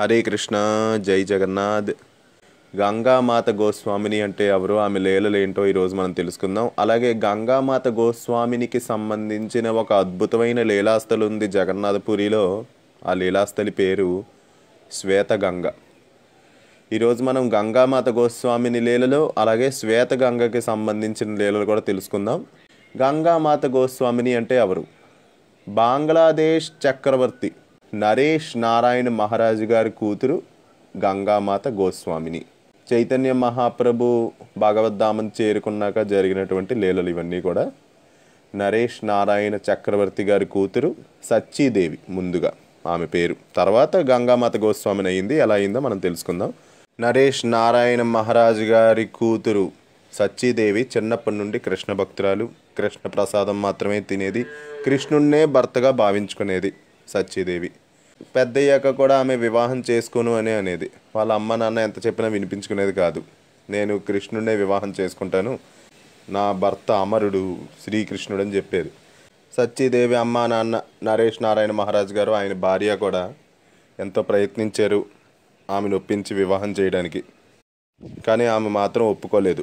హరే కృష్ణ జై జగన్నాథ్ గంగామాత గోస్వామిని అంటే ఎవరు ఆమె లేలలు ఏంటో ఈరోజు మనం తెలుసుకుందాం అలాగే గంగామాత గోస్వామినికి సంబంధించిన ఒక అద్భుతమైన లీలాస్థలు ఉంది జగన్నాథపురిలో ఆ లీలాస్థలి పేరు శ్వేత గంగ ఈరోజు మనం గంగామాత గోస్వామిని లీలలు అలాగే శ్వేత గంగకి సంబంధించిన లీలలు కూడా తెలుసుకుందాం గంగామాత గోస్వామిని అంటే ఎవరు బంగ్లాదేశ్ చక్రవర్తి నరేష్ నారాయణ మహారాజు గారి కూతురు గంగామాత గోస్వామిని చైతన్య మహాప్రభు భగవద్ధామం చేరుకున్నాక జరిగినటువంటి లీలలు ఇవన్నీ కూడా నరేష్ నారాయణ చక్రవర్తి గారి కూతురు సచ్చీదేవి ముందుగా ఆమె పేరు తర్వాత గంగామాత గోస్వామిని అయింది ఎలా అయిందో మనం తెలుసుకుందాం నరేష్ నారాయణ మహారాజు గారి కూతురు సచ్చీదేవి చిన్నప్పటి నుండి కృష్ణ భక్తురాలు కృష్ణ ప్రసాదం మాత్రమే తినేది కృష్ణుణ్ణే భర్తగా భావించుకునేది సత్యదేవి పెద్దయ్యాక కూడా ఆమె వివాహం చేసుకోను అని అనేది వాళ్ళ అమ్మ నాన్న ఎంత చెప్పినా వినిపించుకునేది కాదు నేను కృష్ణుడే వివాహం చేసుకుంటాను నా భర్త అమరుడు శ్రీకృష్ణుడు అని చెప్పేది సత్యదేవి అమ్మ నాన్న నరేష్ నారాయణ మహారాజ్ గారు ఆయన భార్య కూడా ఎంతో ప్రయత్నించారు ఆమెను ఒప్పించి వివాహం చేయడానికి కానీ ఆమె మాత్రం ఒప్పుకోలేదు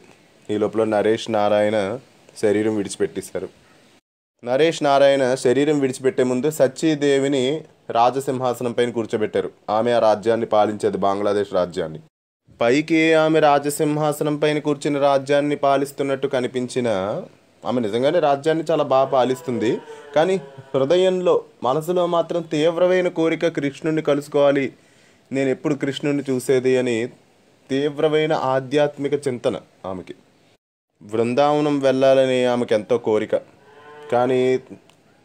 ఈ లోపల నరేష్ నారాయణ శరీరం విడిచిపెట్టేశారు నరేష్ నారాయణ శరీరం విడిచిపెట్టే ముందు రాజసింహాసనం పైన కూర్చోబెట్టారు ఆమె ఆ రాజ్యాన్ని పాలించేది బంగ్లాదేశ్ రాజ్యాన్ని పైకి ఆమె రాజసింహాసనం పైన కూర్చుని రాజ్యాన్ని పాలిస్తున్నట్టు కనిపించిన ఆమె నిజంగానే రాజ్యాన్ని చాలా బాగా పాలిస్తుంది కానీ హృదయంలో మనసులో మాత్రం తీవ్రమైన కోరిక కృష్ణుణ్ణి కలుసుకోవాలి నేను ఎప్పుడు కృష్ణుణ్ణి చూసేది అని తీవ్రమైన ఆధ్యాత్మిక చింతన ఆమెకి బృందావనం వెళ్ళాలని ఆమెకు ఎంతో కోరిక కానీ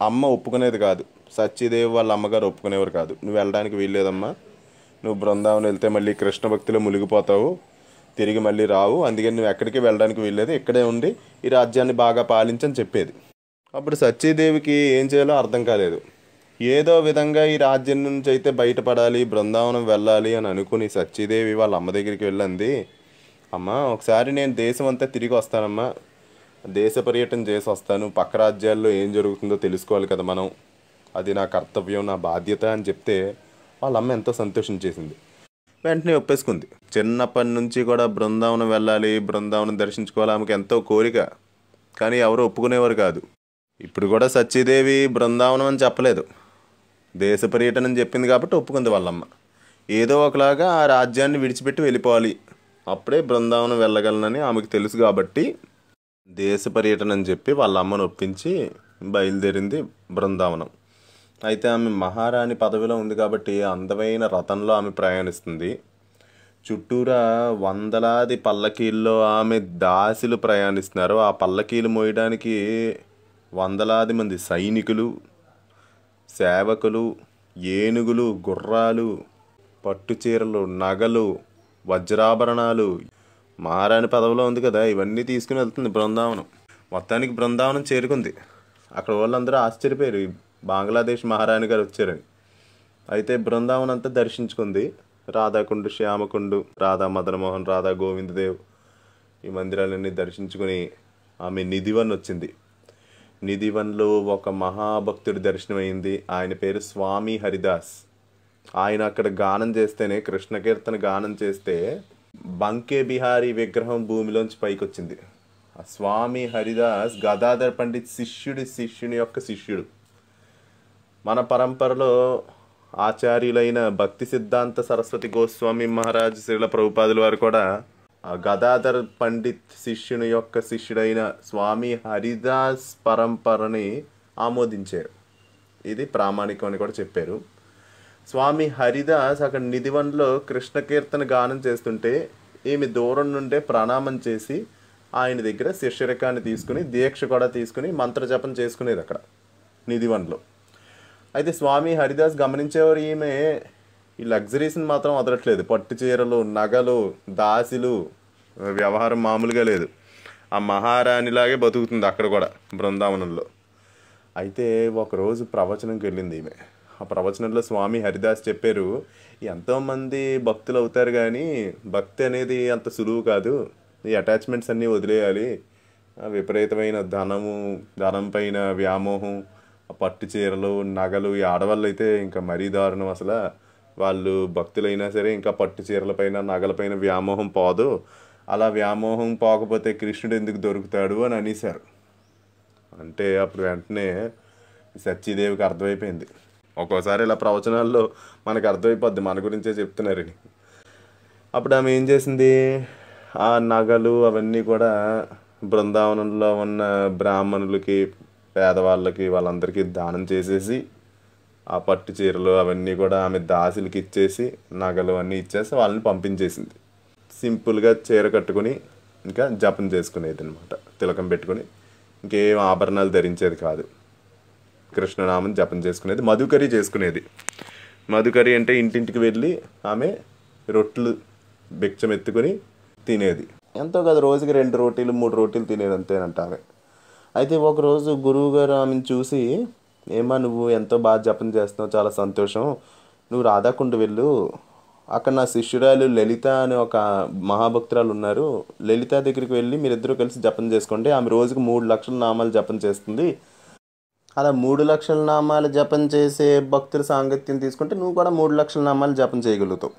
అమ్మ ఒప్పుకునేది కాదు సత్యదేవ్ వాళ్ళ అమ్మగారు ఒప్పుకునేవారు కాదు నువ్వు వెళ్ళడానికి వీల్లేదమ్మా నువ్వు బృందావనం వెళ్తే మళ్ళీ కృష్ణ భక్తిలో మునిగిపోతావు తిరిగి మళ్ళీ రావు అందుకని నువ్వు ఎక్కడికి వెళ్ళడానికి వీల్లేదు ఇక్కడే ఉండి ఈ రాజ్యాన్ని బాగా పాలించని చెప్పేది అప్పుడు సత్యదేవికి ఏం చేయాలో అర్థం కాలేదు ఏదో విధంగా ఈ రాజ్యం నుంచి అయితే బయటపడాలి బృందావనం వెళ్ళాలి అని అనుకుని సత్యదేవి వాళ్ళ అమ్మ దగ్గరికి వెళ్ళింది అమ్మ ఒకసారి నేను దేశం అంతా తిరిగి వస్తానమ్మా దేశ పర్యటన చేసి వస్తాను పక్క రాజ్యాల్లో ఏం జరుగుతుందో తెలుసుకోవాలి కదా మనం అది నా కర్తవ్యం నా బాధ్యత అని చెప్తే వాళ్ళ అమ్మ ఎంతో సంతోషించేసింది వెంటనే ఒప్పేసుకుంది చిన్నప్పటి నుంచి కూడా బృందావనం వెళ్ళాలి బృందావనం దర్శించుకోవాలి ఆమెకు ఎంతో కోరిక కానీ ఎవరు ఒప్పుకునేవారు కాదు ఇప్పుడు కూడా సత్యదేవి బృందావనం అని చెప్పలేదు దేశ పర్యటన చెప్పింది కాబట్టి ఒప్పుకుంది వాళ్ళమ్మ ఏదో ఒకలాగా ఆ రాజ్యాన్ని విడిచిపెట్టి వెళ్ళిపోవాలి అప్పుడే బృందావనం వెళ్ళగలనని ఆమెకు తెలుసు కాబట్టి దేశ పర్యటన అని చెప్పి వాళ్ళ అమ్మను ఒప్పించి బయలుదేరింది బృందావనం అయితే ఆమె మహారాణి పదవిలో ఉంది కాబట్టి అందమైన రథంలో ఆమె ప్రయాణిస్తుంది చుట్టూరా వందలాది పల్లకీల్లో ఆమె దాసిలు ప్రయాణిస్తున్నారు ఆ పల్లకీలు మోయడానికి వందలాది మంది సైనికులు సేవకులు ఏనుగులు గుర్రాలు పట్టుచీరలు నగలు వజ్రాభరణాలు మహారాణి పదవిలో ఉంది కదా ఇవన్నీ తీసుకుని వెళ్తుంది బృందావనం మొత్తానికి బృందావనం చేరుకుంది అక్కడ వాళ్ళందరూ ఆశ్చర్యపోయారు బంగ్లాదేశ్ మహారాణి గారు వచ్చారని అయితే బృందావనం అంతా దర్శించుకుంది రాధాకుండు శ్యామకుండు రాధా మదనమోహన్ రాధా గోవిందదేవ్ ఈ మందిరాలన్నీ దర్శించుకుని ఆమె నిధివన్ వచ్చింది నిధివన్లో ఒక మహాభక్తుడి దర్శనమైంది ఆయన పేరు స్వామి హరిదాస్ ఆయన అక్కడ గానం చేస్తేనే కృష్ణ కీర్తన గానం చేస్తే బంకే బిహారీ విగ్రహం భూమిలోంచి పైకి ఆ స్వామి హరిదాస్ గదాధర్ పండిత్ శిష్యుడి శిష్యుని యొక్క శిష్యుడు మన పరంపరలో ఆచార్యులైన భక్తి సిద్ధాంత సరస్వతి గోస్వామి మహారాజ్ శ్రీల ప్రభుపాదుల వారు కూడా ఆ గదాధర్ పండిత్ శిష్యుని యొక్క శిష్యుడైన స్వామి హరిదాస్ పరంపరని ఆమోదించారు ఇది ప్రామాణికం అని కూడా చెప్పారు స్వామి హరిదాస్ అక్కడ నిధివన్లో కృష్ణ కీర్తన గానం చేస్తుంటే ఈమె దూరం నుండే ప్రణామం చేసి ఆయన దగ్గర శిష్యరకాన్ని తీసుకుని దీక్ష కూడా తీసుకుని మంత్రజపం చేసుకునేది అక్కడ నిధివన్లో అయితే స్వామి హరిదాస్ గమనించేవారు ఈమె ఈ లగ్జరీస్ని మాత్రం వదలట్లేదు పట్టు చీరలు నగలు దాసిలు వ్యవహారం మామూలుగా లేదు ఆ మహారాణిలాగే బతుకుతుంది అక్కడ కూడా బృందావనంలో అయితే ఒకరోజు ప్రవచనంకి వెళ్ళింది ఈమె ఆ ప్రవచనంలో స్వామి హరిదాస్ చెప్పారు ఎంతోమంది భక్తులు అవుతారు కానీ భక్తి అనేది అంత సులువు కాదు ఈ అటాచ్మెంట్స్ అన్నీ వదిలేయాలి విపరీతమైన ధనము ధనం పైన వ్యామోహం పట్టు చీరలు నగలు ఈ ఆడవాళ్ళు అయితే ఇంకా మరీ దారుణం అసలు వాళ్ళు భక్తులైనా సరే ఇంకా పట్టు చీరలపైన నగలపైన వ్యామోహం పోదు అలా వ్యామోహం పోకపోతే కృష్ణుడు ఎందుకు దొరుకుతాడు అని అనేశారు అంటే అప్పుడు వెంటనే సత్యదేవికి అర్థమైపోయింది ఒక్కోసారి ఇలా ప్రవచనాల్లో మనకు అర్థమైపోద్ది మన గురించే చెప్తున్నారు అప్పుడు ఆమె ఏం చేసింది ఆ నగలు అవన్నీ కూడా బృందావనంలో ఉన్న బ్రాహ్మణులకి పేదవాళ్ళకి వాళ్ళందరికీ దానం చేసేసి ఆ పట్టు చీరలు అవన్నీ కూడా ఆమె దాసులకి ఇచ్చేసి నగలు అన్నీ ఇచ్చేసి వాళ్ళని పంపించేసింది సింపుల్గా చీర కట్టుకుని ఇంకా జపం చేసుకునేది అనమాట తిలకం పెట్టుకుని ఇంకేం ఆభరణాలు ధరించేది కాదు కృష్ణనామం జపం చేసుకునేది మధుకరి చేసుకునేది మధుకరి అంటే ఇంటింటికి వెళ్ళి ఆమె రొట్టెలు బిక్షం ఎత్తుకొని తినేది ఎంతో కదా రోజుకి రెండు రోటీలు మూడు రోటీలు తినేది అంతేనంట ఆమె అయితే ఒకరోజు గురువు గారు ఆమెను చూసి ఏమా నువ్వు ఎంతో బాగా జపం చేస్తున్నావు చాలా సంతోషం నువ్వు రాధాకుండ వెళ్ళు అక్కడ నా శిష్యురాలు లలిత అనే ఒక మహాభక్తురాలు ఉన్నారు లలిత దగ్గరికి వెళ్ళి మీరిద్దరూ కలిసి జపం చేసుకోండి ఆమె రోజుకు మూడు లక్షల నామాలు జపం చేస్తుంది అలా మూడు లక్షల నామాలు జపం చేసే భక్తుల సాంగత్యం తీసుకుంటే నువ్వు కూడా మూడు లక్షల నామాలు జపం చేయగలుగుతావు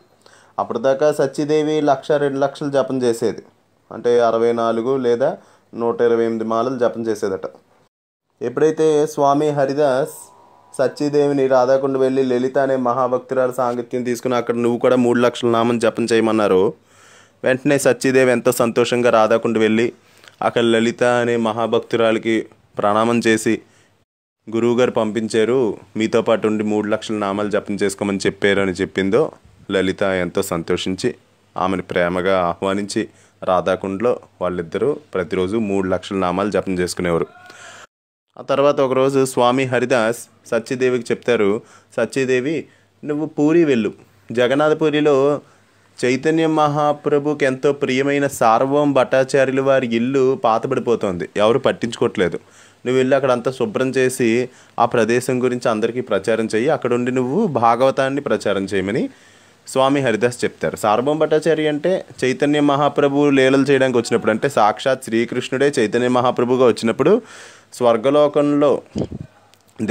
అప్పటిదాకా సత్యదేవి లక్ష రెండు లక్షలు జపం చేసేది అంటే అరవై నాలుగు లేదా నూట ఇరవై ఎనిమిది మాలలు జపం చేసేదట ఎప్పుడైతే స్వామి హరిదాస్ సత్యదేవిని రాధాకుండ వెళ్ళి లలిత అనే మహాభక్తురాలు సాంగత్యం తీసుకుని అక్కడ నువ్వు కూడా మూడు లక్షల నామం జపం చేయమన్నారు వెంటనే సత్యదేవి ఎంతో సంతోషంగా రాధాకుండ వెళ్ళి అక్కడ లలిత అనే మహాభక్తురాలకి ప్రణామం చేసి గురువుగారు పంపించారు మీతో పాటు ఉండి మూడు లక్షల నామాలు జపం చేసుకోమని చెప్పారు అని చెప్పిందో లలిత ఎంతో సంతోషించి ఆమెను ప్రేమగా ఆహ్వానించి రాధాకుండలో వాళ్ళిద్దరూ ప్రతిరోజు మూడు లక్షల నామాలు జపం చేసుకునేవారు ఆ తర్వాత ఒకరోజు స్వామి హరిదాస్ సత్యదేవికి చెప్తారు సత్యదేవి నువ్వు పూరి వెళ్ళు జగన్నాథపూరిలో చైతన్య మహాప్రభుకి ఎంతో ప్రియమైన సార్వం భట్టాచార్యుల వారి ఇల్లు పాతబడిపోతోంది ఎవరు పట్టించుకోవట్లేదు నువ్వు వెళ్ళి అక్కడ అంతా శుభ్రం చేసి ఆ ప్రదేశం గురించి అందరికీ ప్రచారం చేయి అక్కడ ఉండి నువ్వు భాగవతాన్ని ప్రచారం చేయమని స్వామి హరిదాస్ చెప్తారు సార్వం భట్టాచార్య అంటే చైతన్య మహాప్రభు లీలలు చేయడానికి వచ్చినప్పుడు అంటే సాక్షాత్ శ్రీకృష్ణుడే చైతన్య మహాప్రభుగా వచ్చినప్పుడు స్వర్గలోకంలో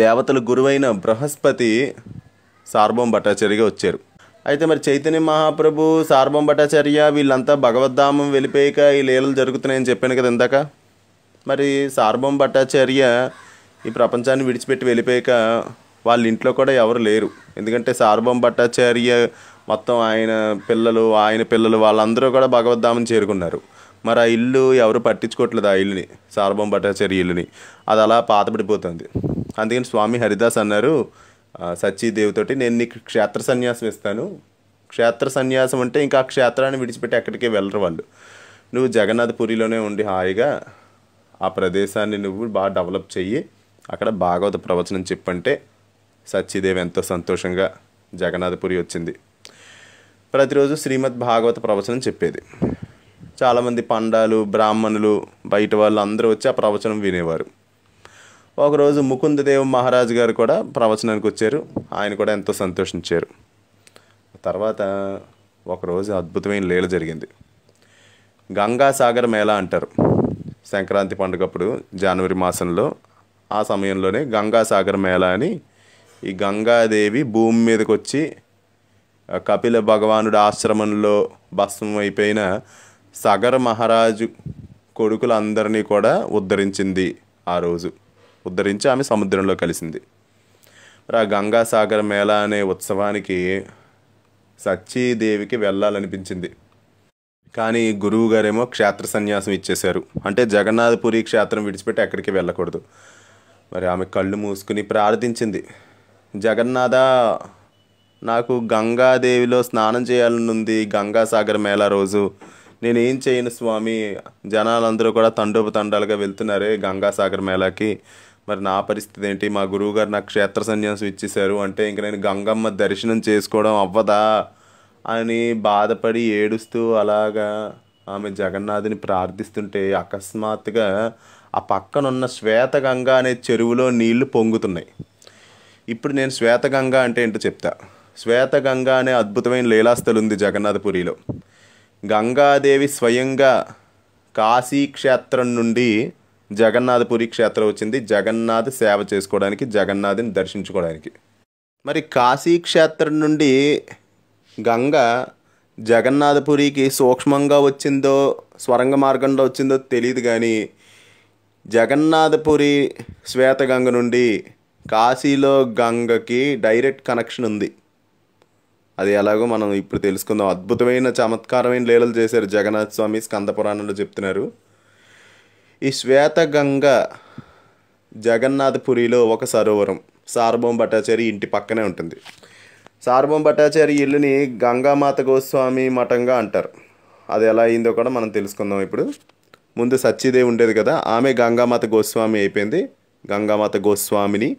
దేవతల గురువైన బృహస్పతి సార్వం భట్టాచార్యగా వచ్చారు అయితే మరి చైతన్య మహాప్రభు సార్వం భట్టాచార్య వీళ్ళంతా భగవద్ధామం వెళ్ళిపోయాక ఈ లీలలు జరుగుతున్నాయని చెప్పాను కదా ఇందాక మరి సార్వం భట్టాచార్య ఈ ప్రపంచాన్ని విడిచిపెట్టి వెళ్ళిపోయాక వాళ్ళ ఇంట్లో కూడా ఎవరు లేరు ఎందుకంటే సార్బం భట్టాచార్య మొత్తం ఆయన పిల్లలు ఆయన పిల్లలు వాళ్ళందరూ కూడా భగవద్ధామని చేరుకున్నారు మరి ఆ ఇల్లు ఎవరు పట్టించుకోవట్లేదు ఆ ఇల్లుని సార్వం భట్టాచార్య ఇల్లుని అది అలా పాతపడిపోతుంది అందుకని స్వామి హరిదాస్ అన్నారు సచీదేవితోటి నేను నీకు క్షేత్ర సన్యాసం ఇస్తాను క్షేత్ర సన్యాసం అంటే ఇంకా ఆ క్షేత్రాన్ని విడిచిపెట్టి అక్కడికే వెళ్ళరు వాళ్ళు నువ్వు జగన్నాథపురిలోనే ఉండి హాయిగా ఆ ప్రదేశాన్ని నువ్వు బాగా డెవలప్ చెయ్యి అక్కడ భాగవత ప్రవచనం చెప్పంటే సత్యదేవి ఎంతో సంతోషంగా జగన్నాథపురి వచ్చింది ప్రతిరోజు శ్రీమద్ భాగవత ప్రవచనం చెప్పేది చాలామంది పండాలు బ్రాహ్మణులు బయట వాళ్ళు అందరూ వచ్చి ఆ ప్రవచనం వినేవారు ఒకరోజు ముకుందదేవ్ మహారాజు గారు కూడా ప్రవచనానికి వచ్చారు ఆయన కూడా ఎంతో సంతోషించారు తర్వాత ఒకరోజు అద్భుతమైన లీల జరిగింది గంగాసాగర్ మేళ అంటారు సంక్రాంతి పండుగప్పుడు జనవరి మాసంలో ఆ సమయంలోనే గంగాసాగర్ మేళ అని ఈ గంగాదేవి భూమి మీదకి వచ్చి కపిల భగవానుడు ఆశ్రమంలో భస్మం అయిపోయిన సగర మహారాజు కొడుకులందరినీ కూడా ఉద్ధరించింది ఆ రోజు ఉద్ధరించి ఆమె సముద్రంలో కలిసింది ఆ గంగాసాగర్ మేళ అనే ఉత్సవానికి సచ్చీదేవికి వెళ్ళాలనిపించింది కానీ గురువు గారేమో క్షేత్ర సన్యాసం ఇచ్చేశారు అంటే జగన్నాథపురి క్షేత్రం విడిచిపెట్టి ఎక్కడికి వెళ్ళకూడదు మరి ఆమె కళ్ళు మూసుకుని ప్రార్థించింది జగన్నాథ నాకు గంగాదేవిలో స్నానం చేయాలనుంది గంగాసాగర్ మేళా రోజు నేనేం చేయను స్వామి జనాలందరూ కూడా తండోపు తండాలుగా వెళ్తున్నారే గంగాసాగర్ మేళాకి మరి నా పరిస్థితి ఏంటి మా గురువుగారు నాకు క్షేత్ర సన్యాసం ఇచ్చేశారు అంటే ఇంక నేను గంగమ్మ దర్శనం చేసుకోవడం అవ్వదా అని బాధపడి ఏడుస్తూ అలాగా ఆమె జగన్నాథుని ప్రార్థిస్తుంటే అకస్మాత్తుగా ఆ పక్కనున్న శ్వేతగంగ అనే చెరువులో నీళ్లు పొంగుతున్నాయి ఇప్పుడు నేను శ్వేతగంగ అంటే ఏంటో చెప్తా శ్వేతగంగ అనే అద్భుతమైన లీలాస్థలు ఉంది జగన్నాథపురిలో గంగాదేవి స్వయంగా కాశీ క్షేత్రం నుండి జగన్నాథపురి క్షేత్రం వచ్చింది జగన్నాథ్ సేవ చేసుకోవడానికి జగన్నాథుని దర్శించుకోవడానికి మరి కాశీ క్షేత్రం నుండి గంగ జగన్నాథపురికి సూక్ష్మంగా వచ్చిందో స్వరంగ మార్గంలో వచ్చిందో తెలియదు కానీ జగన్నాథపురి శ్వేతగంగ నుండి కాశీలో గంగకి డైరెక్ట్ కనెక్షన్ ఉంది అది ఎలాగో మనం ఇప్పుడు తెలుసుకుందాం అద్భుతమైన చమత్కారమైన లీలలు చేశారు జగన్నాథ్ స్వామి స్కందపురాణంలో చెప్తున్నారు ఈ శ్వేతగంగ జగన్నాథపురిలో ఒక సరోవరం సార్భం భట్టాచారి ఇంటి పక్కనే ఉంటుంది సార్వం భట్టాచారి ఇల్లుని గంగామాత గోస్వామి మఠంగా అంటారు అది ఎలా అయిందో కూడా మనం తెలుసుకుందాం ఇప్పుడు ముందు సచ్చిదేవి ఉండేది కదా ఆమె గంగామాత గోస్వామి అయిపోయింది గంగామాత గోస్వామిని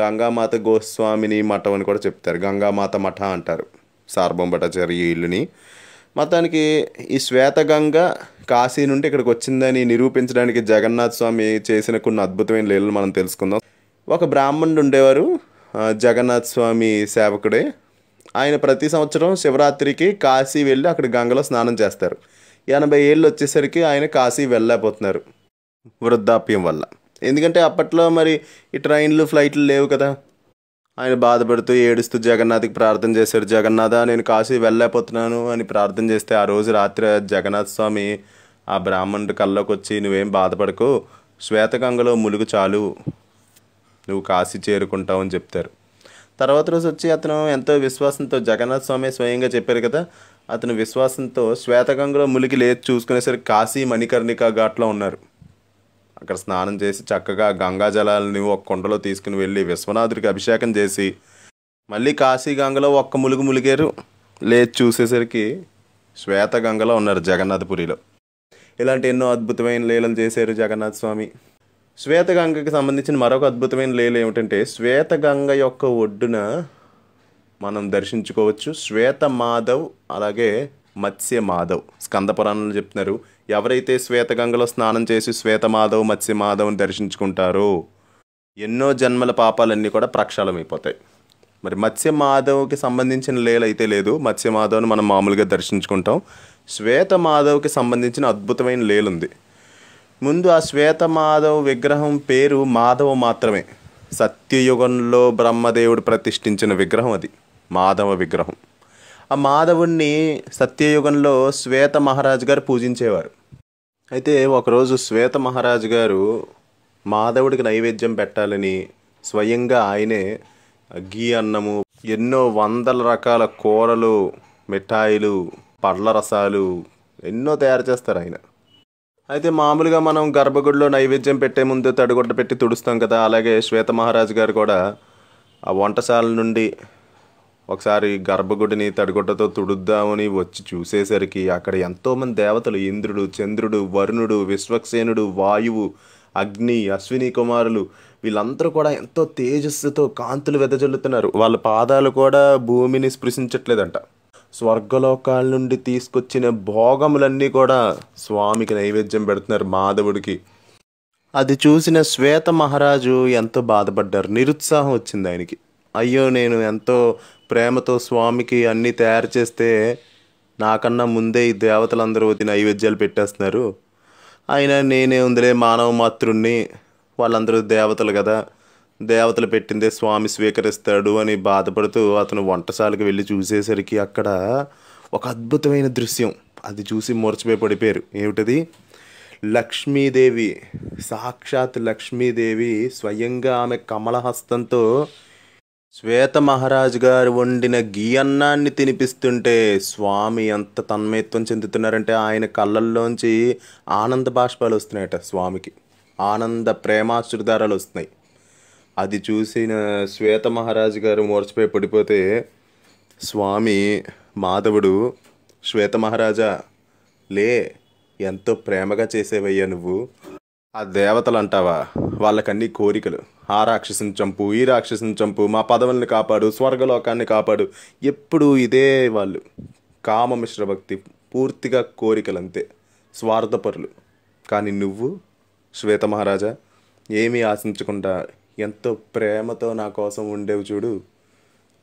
గంగామాత గోస్వామిని మఠం అని కూడా చెప్తారు గంగామాత మఠ అంటారు సార్వం భట్టాచారి ఇల్లుని మతానికి ఈ శ్వేతగంగ కాశీ నుండి ఇక్కడికి వచ్చిందని నిరూపించడానికి జగన్నాథ్ స్వామి చేసిన కొన్ని అద్భుతమైన లీలలు మనం తెలుసుకుందాం ఒక బ్రాహ్మణుడు ఉండేవారు జగన్నాథ్ స్వామి సేవకుడే ఆయన ప్రతి సంవత్సరం శివరాత్రికి కాశీ వెళ్ళి అక్కడ గంగలో స్నానం చేస్తారు ఎనభై ఏళ్ళు వచ్చేసరికి ఆయన కాశీ వెళ్ళలేకపోతున్నారు వృద్ధాప్యం వల్ల ఎందుకంటే అప్పట్లో మరి ఈ ట్రైన్లు ఫ్లైట్లు లేవు కదా ఆయన బాధపడుతూ ఏడుస్తూ జగన్నాథ్కి ప్రార్థన చేశారు జగన్నాథ నేను కాశీ వెళ్ళలేకపోతున్నాను అని ప్రార్థన చేస్తే ఆ రోజు రాత్రి జగన్నాథ్ స్వామి ఆ బ్రాహ్మణుడు కల్లోకి వచ్చి నువ్వేం బాధపడకు శ్వేతగంగలో ములుగు చాలు నువ్వు కాశీ చేరుకుంటావు అని చెప్తారు తర్వాత రోజు వచ్చి అతను ఎంతో విశ్వాసంతో జగన్నాథ్ స్వామి స్వయంగా చెప్పారు కదా అతను విశ్వాసంతో శ్వేతగంగలో ములికి లేదు చూసుకునేసరికి కాశీ మణికర్ణిక ఘాట్లో ఉన్నారు అక్కడ స్నానం చేసి చక్కగా గంగా జలాలని ఒక కుండలో తీసుకుని వెళ్ళి విశ్వనాథుడికి అభిషేకం చేసి మళ్ళీ కాశీ గంగలో ఒక్క ములుగు ములిగారు లేచి చూసేసరికి శ్వేత గంగలో ఉన్నారు జగన్నాథపురిలో ఇలాంటి ఎన్నో అద్భుతమైన లీలలు చేశారు జగన్నాథ స్వామి శ్వేతగంగకి సంబంధించిన మరొక అద్భుతమైన లేలు ఏమిటంటే శ్వేతగంగ యొక్క ఒడ్డున మనం దర్శించుకోవచ్చు శ్వేత మాధవ్ అలాగే మత్స్య మాధవ్ స్కందపురాణంలో చెప్తున్నారు ఎవరైతే శ్వేతగంగలో స్నానం చేసి శ్వేత మాధవ్ మత్స్య మాధవ్ని దర్శించుకుంటారో ఎన్నో జన్మల పాపాలన్నీ కూడా ప్రక్షాళమైపోతాయి మరి మత్స్య మాధవ్కి సంబంధించిన లేలు అయితే లేదు మత్స్య మాధవ్ని మనం మామూలుగా దర్శించుకుంటాం శ్వేత మాధవ్కి సంబంధించిన అద్భుతమైన లేలు ఉంది ముందు ఆ శ్వేతమాధవ్ విగ్రహం పేరు మాధవ మాత్రమే సత్యయుగంలో బ్రహ్మదేవుడు ప్రతిష్ఠించిన విగ్రహం అది మాధవ విగ్రహం ఆ మాధవుణ్ణి సత్యయుగంలో శ్వేత మహారాజు గారు పూజించేవారు అయితే ఒకరోజు శ్వేత మహారాజు గారు మాధవుడికి నైవేద్యం పెట్టాలని స్వయంగా ఆయనే గీ అన్నము ఎన్నో వందల రకాల కూరలు మిఠాయిలు పళ్ళ రసాలు ఎన్నో తయారు చేస్తారు ఆయన అయితే మామూలుగా మనం గర్భగుడిలో నైవేద్యం పెట్టే ముందు తడిగుడ్డ పెట్టి తుడుస్తాం కదా అలాగే శ్వేత మహారాజు గారు కూడా ఆ వంటశాల నుండి ఒకసారి గర్భగుడిని తడిగుడ్డతో తుడుద్దామని వచ్చి చూసేసరికి అక్కడ ఎంతోమంది దేవతలు ఇంద్రుడు చంద్రుడు వరుణుడు విశ్వక్సేనుడు వాయువు అగ్ని అశ్విని కుమారులు వీళ్ళందరూ కూడా ఎంతో తేజస్సుతో కాంతులు వెదజల్లుతున్నారు వాళ్ళ పాదాలు కూడా భూమిని స్పృశించట్లేదంట స్వర్గలోకాల నుండి తీసుకొచ్చిన భోగములన్నీ కూడా స్వామికి నైవేద్యం పెడుతున్నారు మాధవుడికి అది చూసిన శ్వేత మహారాజు ఎంతో బాధపడ్డారు నిరుత్సాహం వచ్చింది ఆయనకి అయ్యో నేను ఎంతో ప్రేమతో స్వామికి అన్నీ తయారు చేస్తే నాకన్నా ముందే ఈ దేవతలందరూ వచ్చి నైవేద్యాలు పెట్టేస్తున్నారు అయినా నేనే ఉందిలే మానవ మాతృణ్ణి వాళ్ళందరూ దేవతలు కదా దేవతలు పెట్టిందే స్వామి స్వీకరిస్తాడు అని బాధపడుతూ అతను వంటశాలకు వెళ్ళి చూసేసరికి అక్కడ ఒక అద్భుతమైన దృశ్యం అది చూసి మూర్చపోయి పడిపోయారు ఏమిటది లక్ష్మీదేవి సాక్షాత్ లక్ష్మీదేవి స్వయంగా ఆమె కమలహస్తంతో శ్వేత మహారాజు గారు వండిన గీయన్నాన్ని తినిపిస్తుంటే స్వామి ఎంత తన్మయత్వం చెందుతున్నారంటే ఆయన కళ్ళల్లోంచి ఆనంద బాష్పాలు వస్తున్నాయట స్వామికి ఆనంద ప్రేమాశ్రుధారాలు వస్తున్నాయి అది చూసిన శ్వేత మహారాజు గారు మూర్చపై పడిపోతే స్వామి మాధవుడు శ్వేత మహారాజా లే ఎంతో ప్రేమగా చేసేవయ్యా నువ్వు ఆ దేవతలు అంటావా వాళ్ళకన్నీ కోరికలు ఆ రాక్షసుని చంపు ఈ రాక్షసుని చంపు మా పదవుల్ని కాపాడు స్వర్గలోకాన్ని కాపాడు ఎప్పుడూ ఇదే వాళ్ళు కామమిశ్ర భక్తి పూర్తిగా కోరికలంతే స్వార్థపరులు కానీ నువ్వు శ్వేత మహారాజా ఏమీ ఆశించకుండా ఎంతో ప్రేమతో నా కోసం ఉండేవి చూడు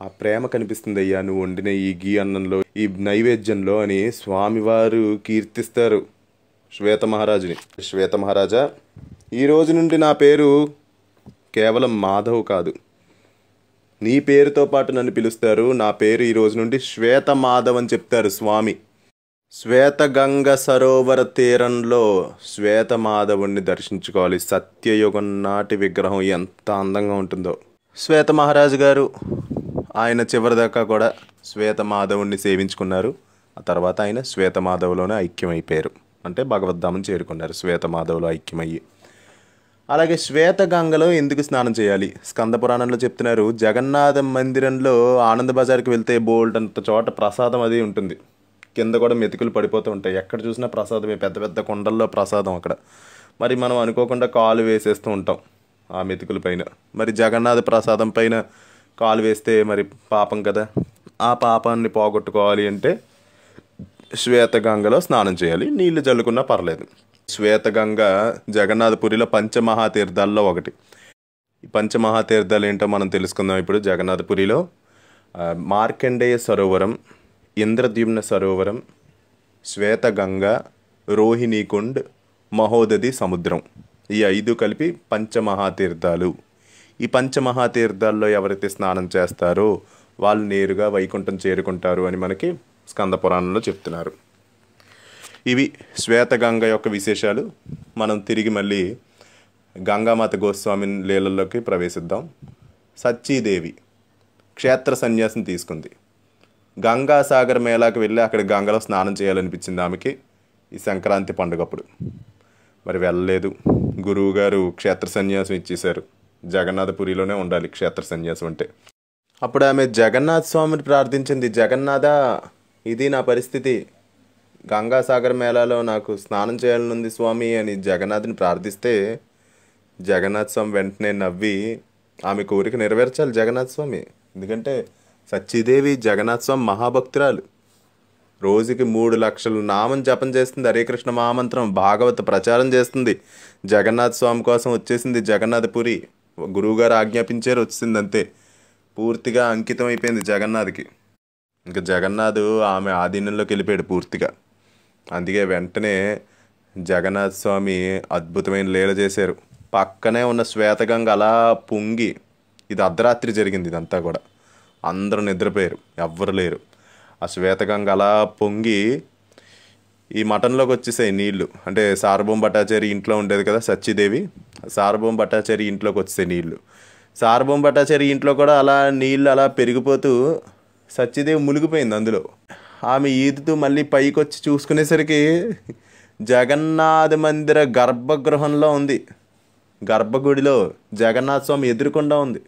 ఆ ప్రేమ కనిపిస్తుంది అయ్యా నువ్వు వండిన ఈ గీ అన్నంలో ఈ నైవేద్యంలో అని స్వామివారు కీర్తిస్తారు శ్వేత మహారాజుని శ్వేత మహారాజా ఈ రోజు నుండి నా పేరు కేవలం మాధవ్ కాదు నీ పేరుతో పాటు నన్ను పిలుస్తారు నా పేరు ఈ రోజు నుండి శ్వేత మాధవ్ అని చెప్తారు స్వామి శ్వేతగంగ సరోవర తీరంలో శ్వేతమాధవుణ్ణి దర్శించుకోవాలి సత్యయుగం నాటి విగ్రహం ఎంత అందంగా ఉంటుందో శ్వేత మహారాజు గారు ఆయన చివరిదాకా కూడా శ్వేతమాధవుణ్ణి సేవించుకున్నారు ఆ తర్వాత ఆయన శ్వేతమాధవులోనే ఐక్యమైపోయారు అంటే భగవద్ధామం చేరుకున్నారు శ్వేతమాధవులో ఐక్యమయ్యి అలాగే శ్వేతగంగలో ఎందుకు స్నానం చేయాలి స్కంద పురాణంలో చెప్తున్నారు జగన్నాథ మందిరంలో ఆనంద బజార్కి వెళ్తే బోల్డ్ అంత చోట ప్రసాదం అది ఉంటుంది కింద కూడా మెతుకులు పడిపోతూ ఉంటాయి ఎక్కడ చూసినా ప్రసాదమే పెద్ద పెద్ద కొండల్లో ప్రసాదం అక్కడ మరి మనం అనుకోకుండా కాలు వేసేస్తూ ఉంటాం ఆ మెతుకుల పైన మరి జగన్నాథ ప్రసాదం పైన కాలు వేస్తే మరి పాపం కదా ఆ పాపాన్ని పోగొట్టుకోవాలి అంటే శ్వేతగంగలో స్నానం చేయాలి నీళ్లు జల్లుకున్నా పర్లేదు శ్వేతగంగ జగన్నాథపురిలో పంచమహాతీర్థాల్లో ఒకటి ఈ పంచమహాతీర్థాలు ఏంటో మనం తెలుసుకుందాం ఇప్పుడు జగన్నాథపురిలో మార్కండేయ సరోవరం ఇంద్రద్యుమ్న సరోవరం శ్వేతగంగ రోహిణీకుండ్ మహోదది సముద్రం ఈ ఐదు కలిపి పంచమహాతీర్థాలు ఈ పంచమహాతీర్థాల్లో ఎవరైతే స్నానం చేస్తారో వాళ్ళు నేరుగా వైకుంఠం చేరుకుంటారు అని మనకి స్కంద పురాణంలో చెప్తున్నారు ఇవి శ్వేతగంగ యొక్క విశేషాలు మనం తిరిగి మళ్ళీ గంగామాత గోస్వామి లీలల్లోకి ప్రవేశిద్దాం సచ్చీదేవి క్షేత్ర సన్యాసం తీసుకుంది గంగాసాగర్ మేళాకి వెళ్ళి అక్కడ గంగలో స్నానం చేయాలనిపించింది ఆమెకి ఈ సంక్రాంతి పండుగప్పుడు మరి వెళ్ళలేదు గురువుగారు క్షేత్ర సన్యాసం ఇచ్చేశారు జగన్నాథపురిలోనే ఉండాలి క్షేత్ర సన్యాసం అంటే అప్పుడు ఆమె జగన్నాథ స్వామిని ప్రార్థించింది జగన్నాథ ఇది నా పరిస్థితి గంగాసాగర్ మేళాలో నాకు స్నానం చేయాలనుంది స్వామి అని జగన్నాథ్ని ప్రార్థిస్తే జగన్నాథ స్వామి వెంటనే నవ్వి ఆమె కోరిక నెరవేర్చాలి జగన్నాథ స్వామి ఎందుకంటే సచ్చిదేవి జగన్నాథ్ స్వామి మహాభక్తురాలు రోజుకి మూడు లక్షలు నామం జపం చేస్తుంది హరే కృష్ణ మహామంత్రం భాగవత ప్రచారం చేస్తుంది జగన్నాథ్ స్వామి కోసం వచ్చేసింది జగన్నాథపురి గురువుగారు ఆజ్ఞాపించారు వచ్చింది అంతే పూర్తిగా అంకితం అయిపోయింది జగన్నాథ్కి ఇంకా జగన్నాథ్ ఆమె ఆధీనంలోకి వెళ్ళిపోయాడు పూర్తిగా అందుకే వెంటనే జగన్నాథ్ స్వామి అద్భుతమైన లీల చేశారు పక్కనే ఉన్న శ్వేతగంగ అలా పొంగి ఇది అర్ధరాత్రి జరిగింది ఇదంతా కూడా అందరూ నిద్రపోయారు ఎవ్వరు లేరు ఆ శ్వేతగంగ అలా పొంగి ఈ మటన్లోకి వచ్చేసాయి నీళ్లు అంటే సార్భం భట్టాచారి ఇంట్లో ఉండేది కదా సత్యదేవి సార్భం భట్టాచారి ఇంట్లోకి వచ్చేసాయి నీళ్లు సార్భం భట్టాచారి ఇంట్లో కూడా అలా నీళ్ళు అలా పెరిగిపోతూ సత్యదేవి మునిగిపోయింది అందులో ఆమె ఈదుతూ మళ్ళీ పైకి వచ్చి చూసుకునేసరికి జగన్నాథ మందిర గర్భగృహంలో ఉంది గర్భగుడిలో జగన్నాథ స్వామి ఎదురుకుండా ఉంది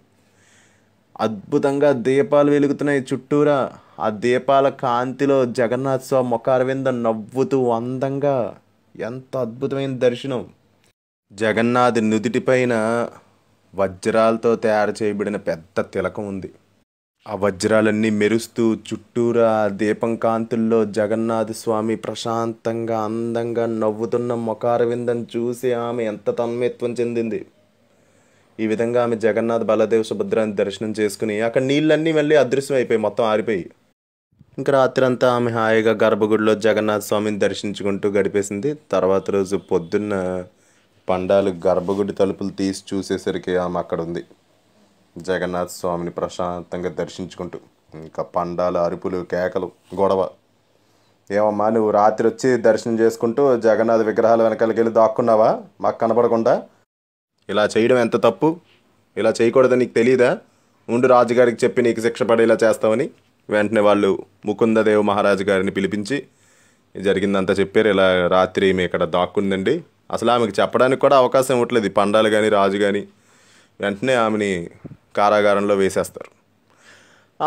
అద్భుతంగా దీపాలు వెలుగుతున్నాయి చుట్టూరా ఆ దీపాల కాంతిలో జగన్నాథ్ స్వామి ముఖారవింద నవ్వుతూ అందంగా ఎంత అద్భుతమైన దర్శనం జగన్నాథ్ నుదుటిపైన వజ్రాలతో తయారు చేయబడిన పెద్ద తిలకం ఉంది ఆ వజ్రాలన్నీ మెరుస్తూ చుట్టూరా దీపం కాంతుల్లో జగన్నాథ స్వామి ప్రశాంతంగా అందంగా నవ్వుతున్న ముఖారవిందం చూసి ఆమె ఎంత తన్మయత్వం చెందింది ఈ విధంగా ఆమె జగన్నాథ్ బలదేవ సుభద్రాన్ని దర్శనం చేసుకుని అక్కడ నీళ్ళన్నీ మళ్ళీ అదృశ్యం అయిపోయి మొత్తం ఆరిపోయి ఇంకా రాత్రి అంతా ఆమె హాయిగా గర్భగుడిలో జగన్నాథ స్వామిని దర్శించుకుంటూ గడిపేసింది తర్వాత రోజు పొద్దున్న పండాలు గర్భగుడి తలుపులు తీసి చూసేసరికి ఆమె అక్కడ ఉంది జగన్నాథ స్వామిని ప్రశాంతంగా దర్శించుకుంటూ ఇంకా పండాలు అరుపులు కేకలు గొడవ ఏమమ్మా నువ్వు రాత్రి వచ్చి దర్శనం చేసుకుంటూ జగన్నాథ్ విగ్రహాల వెనకాలకి వెళ్ళి దాక్కున్నావా మాకు కనపడకుండా ఇలా చేయడం ఎంత తప్పు ఇలా చేయకూడదని నీకు తెలియదా ఉండు రాజుగారికి చెప్పి నీకు శిక్ష పడేలా చేస్తామని వెంటనే వాళ్ళు ముకుందదేవ్ మహారాజు గారిని పిలిపించి జరిగిందంతా చెప్పారు ఇలా రాత్రి మేము ఇక్కడ దాక్కుందండి అసలు ఆమెకు చెప్పడానికి కూడా అవకాశం ఇవ్వట్లేదు పండాలు కానీ రాజు కానీ వెంటనే ఆమెని కారాగారంలో వేసేస్తారు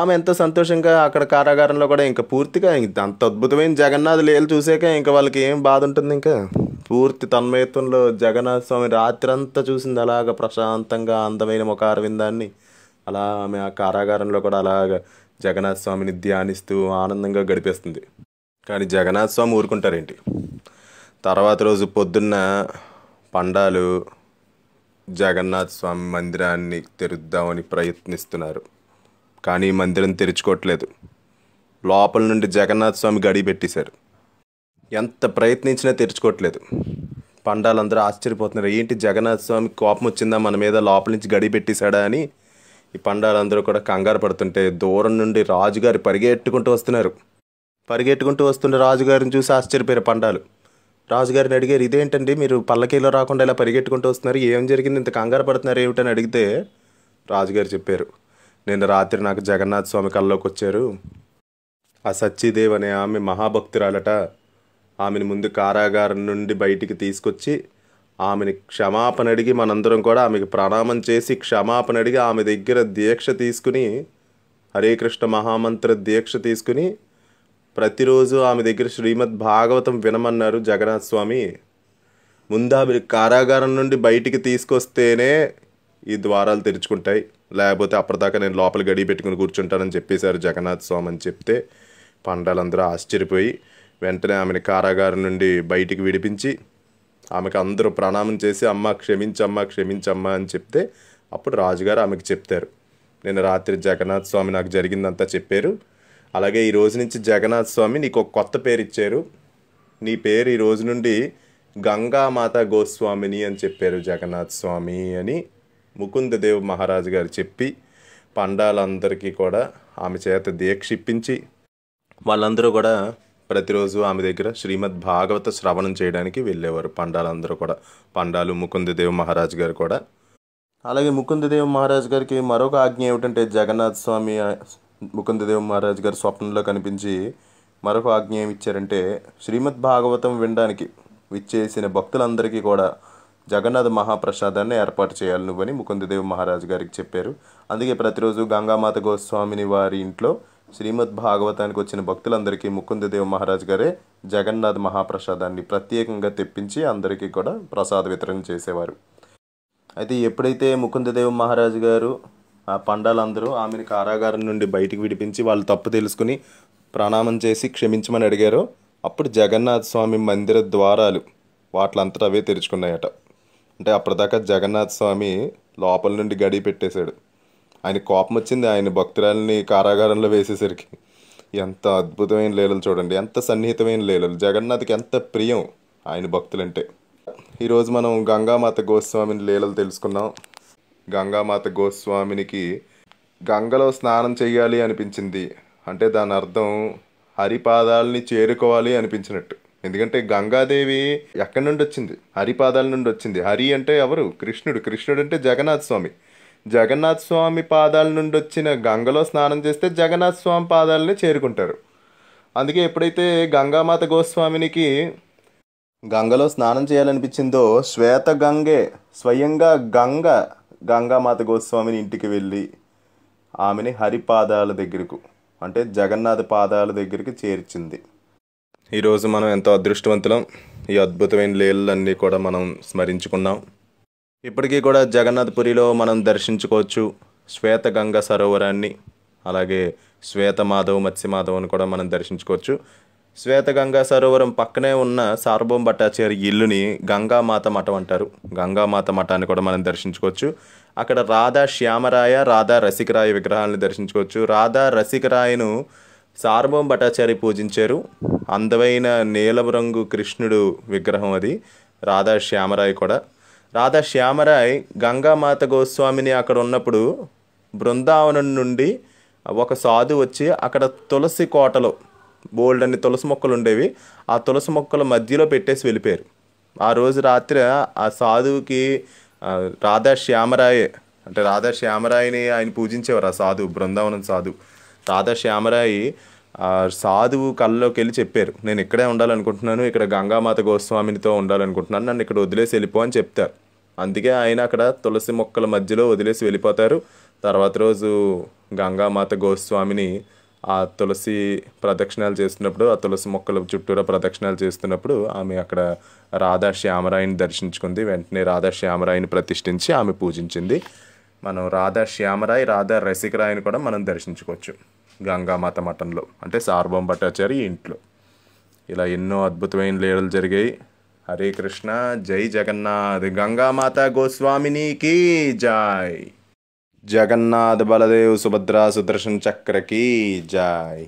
ఆమె ఎంత సంతోషంగా అక్కడ కారాగారంలో కూడా ఇంకా పూర్తిగా అంత అద్భుతమైన జగన్నాథ్ లేదు చూసాక ఇంకా వాళ్ళకి ఏం బాధ ఉంటుంది ఇంకా పూర్తి తన్మయత్వంలో జగన్నాథ స్వామి రాత్రంతా చూసింది అలాగ ప్రశాంతంగా అందమైన ఒక అరవిందాన్ని అలా ఆమె ఆ కారాగారంలో కూడా అలాగ జగన్నాథ స్వామిని ధ్యానిస్తూ ఆనందంగా గడిపేస్తుంది కానీ జగన్నాథ స్వామి ఊరుకుంటారేంటి తర్వాత రోజు పొద్దున్న పండాలు జగన్నాథ స్వామి మందిరాన్ని తెరుద్దామని ప్రయత్నిస్తున్నారు కానీ మందిరం తెరుచుకోవట్లేదు లోపల నుండి జగన్నాథ స్వామి గడి పెట్టేశారు ఎంత ప్రయత్నించినా తెరుచుకోవట్లేదు పండాలందరూ ఆశ్చర్యపోతున్నారు ఏంటి జగన్నాథ స్వామి కోపం వచ్చిందా మన మీద లోపల నుంచి గడి పెట్టేశాడా అని ఈ పండాలందరూ కూడా కంగారు పడుతుంటే దూరం నుండి రాజుగారు పరిగెట్టుకుంటూ వస్తున్నారు పరిగెట్టుకుంటూ వస్తున్న రాజుగారిని చూసి ఆశ్చర్యపోయారు పండాలు రాజుగారిని అడిగారు ఇదేంటండి మీరు పల్లకీలో రాకుండా ఇలా పరిగెట్టుకుంటూ వస్తున్నారు ఏం జరిగింది ఇంత కంగారు పడుతున్నారు ఏమిటని అడిగితే రాజుగారు చెప్పారు నిన్న రాత్రి నాకు జగన్నాథ స్వామి కల్లోకి వచ్చారు ఆ సచ్చిదేవ్ అనే ఆమె మహాభక్తురాలట ఆమెను ముందు కారాగారం నుండి బయటికి తీసుకొచ్చి ఆమెని క్షమాపణ అడిగి మనందరం కూడా ఆమెకు ప్రణామం చేసి క్షమాపణ అడిగి ఆమె దగ్గర దీక్ష తీసుకుని హరే కృష్ణ మహామంత్ర దీక్ష తీసుకుని ప్రతిరోజు ఆమె దగ్గర శ్రీమద్ భాగవతం వినమన్నారు జగన్నాథ్ స్వామి ముందు మీరు కారాగారం నుండి బయటికి తీసుకొస్తేనే ఈ ద్వారాలు తెరుచుకుంటాయి లేకపోతే అప్పటిదాకా నేను లోపల గడి పెట్టుకుని కూర్చుంటానని చెప్పేశారు జగన్నాథ్ స్వామి అని చెప్తే పండాలందరూ ఆశ్చర్యపోయి వెంటనే ఆమెను కారాగారం నుండి బయటికి విడిపించి ఆమెకు అందరూ ప్రణామం చేసి అమ్మ క్షమించమ్మా క్షమించమ్మా అని చెప్తే అప్పుడు రాజుగారు ఆమెకు చెప్తారు నేను రాత్రి జగన్నాథ్ స్వామి నాకు జరిగిందంతా చెప్పారు అలాగే ఈ రోజు నుంచి జగన్నాథ్ స్వామి నీకు ఒక కొత్త పేరు ఇచ్చారు నీ పేరు ఈ రోజు నుండి గంగామాత గోస్వామిని అని చెప్పారు జగన్నాథ్ స్వామి అని ముకుందదేవ్ మహారాజు గారు చెప్పి పండాలందరికీ కూడా ఆమె చేత దీక్ష ఇప్పించి వాళ్ళందరూ కూడా ప్రతిరోజు ఆమె దగ్గర శ్రీమద్ భాగవత శ్రవణం చేయడానికి వెళ్ళేవారు పండాలందరూ కూడా పండాలు ముకుందదేవ్ మహారాజ్ గారు కూడా అలాగే ముకుందదేవ్ మహారాజ్ గారికి మరొక ఆజ్ఞ ఏమిటంటే జగన్నాథ్ స్వామి ముకుందదేవ్ మహారాజ్ గారు స్వప్నంలో కనిపించి మరొక ఆజ్ఞ ఇచ్చారంటే శ్రీమద్ భాగవతం వినడానికి విచ్చేసిన భక్తులందరికీ కూడా జగన్నాథ్ మహాప్రసాదాన్ని ఏర్పాటు చేయాలి నువ్వని ముకుందదేవ్ మహారాజ్ గారికి చెప్పారు అందుకే ప్రతిరోజు గంగామాత గోస్వామిని వారి ఇంట్లో శ్రీమద్ భాగవతానికి వచ్చిన భక్తులందరికీ ముకుందదేవ్ మహారాజ్ గారే జగన్నాథ్ మహాప్రసాదాన్ని ప్రత్యేకంగా తెప్పించి అందరికీ కూడా ప్రసాద వితరణ చేసేవారు అయితే ఎప్పుడైతే ముకుందదేవ్ మహారాజు గారు ఆ పండాలందరూ ఆమెను కారాగారం నుండి బయటికి విడిపించి వాళ్ళు తప్పు తెలుసుకుని ప్రణామం చేసి క్షమించమని అడిగారు అప్పుడు జగన్నాథ స్వామి మందిర ద్వారాలు వాటిలంతటా అవే తెరుచుకున్నాయట అంటే అప్పటిదాకా జగన్నాథ స్వామి లోపల నుండి గడి పెట్టేశాడు ఆయన కోపం వచ్చింది ఆయన భక్తురాలని కారాగారంలో వేసేసరికి ఎంత అద్భుతమైన లీలలు చూడండి ఎంత సన్నిహితమైన లీలలు జగన్నాథ్కి ఎంత ప్రియం ఆయన భక్తులంటే ఈరోజు మనం గంగామాత గోస్వామిని లీలలు తెలుసుకున్నాం గంగామాత గోస్వామినికి గంగలో స్నానం చేయాలి అనిపించింది అంటే దాని అర్థం హరిపాదాలని చేరుకోవాలి అనిపించినట్టు ఎందుకంటే గంగాదేవి ఎక్కడి నుండి వచ్చింది హరిపాదాల నుండి వచ్చింది హరి అంటే ఎవరు కృష్ణుడు కృష్ణుడు అంటే జగన్నాథ్ స్వామి జగన్నాథ్ స్వామి పాదాల నుండి వచ్చిన గంగలో స్నానం చేస్తే జగన్నాథ్ స్వామి పాదాలని చేరుకుంటారు అందుకే ఎప్పుడైతే గంగామాత గోస్వామినికి గంగలో స్నానం చేయాలనిపించిందో శ్వేత గంగే స్వయంగా గంగ గంగామాత గోస్వామిని ఇంటికి వెళ్ళి ఆమెని హరిపాదాల దగ్గరకు అంటే జగన్నాథ పాదాల దగ్గరికి చేర్చింది ఈరోజు మనం ఎంతో అదృష్టవంతులం ఈ అద్భుతమైన లీలన్నీ కూడా మనం స్మరించుకున్నాం ఇప్పటికీ కూడా జగన్నాథ్పురిలో మనం దర్శించుకోవచ్చు శ్వేత గంగా సరోవరాన్ని అలాగే శ్వేత మాధవ్ మత్స్యమాధవ్ కూడా మనం దర్శించుకోవచ్చు శ్వేతగంగా సరోవరం పక్కనే ఉన్న సార్వభౌమ భట్టాచార్య ఇల్లుని గంగామాత మఠం అంటారు గంగామాత మఠాన్ని కూడా మనం దర్శించుకోవచ్చు అక్కడ రాధా శ్యామరాయ రాధా రసికరాయ విగ్రహాలను దర్శించుకోవచ్చు రాధా రసికరాయను సార్వభౌమ భట్టాచార్య పూజించారు అందమైన నీలం రంగు కృష్ణుడు విగ్రహం అది రాధా శ్యామరాయ కూడా రాధా శ్యామరాయ్ గంగామాత గోస్వామిని అక్కడ ఉన్నప్పుడు బృందావనం నుండి ఒక సాధు వచ్చి అక్కడ తులసి కోటలో బోల్డ్ అన్ని తులసి మొక్కలు ఉండేవి ఆ తులసి మొక్కల మధ్యలో పెట్టేసి వెళ్ళిపోయారు ఆ రోజు రాత్రి ఆ సాధువుకి రాధా శ్యామరాయే అంటే రాధా శ్యామరాయని ఆయన పూజించేవారు ఆ సాధువు బృందావనం సాధువు రాధా శ్యామరాయి సాధువు కళ్ళలోకి వెళ్ళి చెప్పారు నేను ఇక్కడే ఉండాలనుకుంటున్నాను ఇక్కడ గంగామాత గోస్వామినితో ఉండాలనుకుంటున్నాను నన్ను ఇక్కడ వదిలేసి వెళ్ళిపో అని చెప్తారు అందుకే ఆయన అక్కడ తులసి మొక్కల మధ్యలో వదిలేసి వెళ్ళిపోతారు తర్వాత రోజు గంగామాత గోస్వామిని ఆ తులసి ప్రదక్షిణాలు చేస్తున్నప్పుడు ఆ తులసి మొక్కల చుట్టూరా ప్రదక్షిణాలు చేస్తున్నప్పుడు ఆమె అక్కడ రాధా శ్యామరాయిని దర్శించుకుంది వెంటనే రాధా శ్యామరాయిని ప్రతిష్ఠించి ఆమె పూజించింది మనం రాధా శ్యామరాయి రాధా రసికరాయిని కూడా మనం దర్శించుకోవచ్చు గంగామాత మఠంలో అంటే సార్వం భట్టాచారి ఇంట్లో ఇలా ఎన్నో అద్భుతమైన లీలలు జరిగాయి హరే కృష్ణ జై జగన్నాథ్ గంగామాత గోస్వామినికి జాయ్ జగన్నాథ్ బలదేవ్ సుభద్ర సుదర్శన్ చక్రకి జాయ్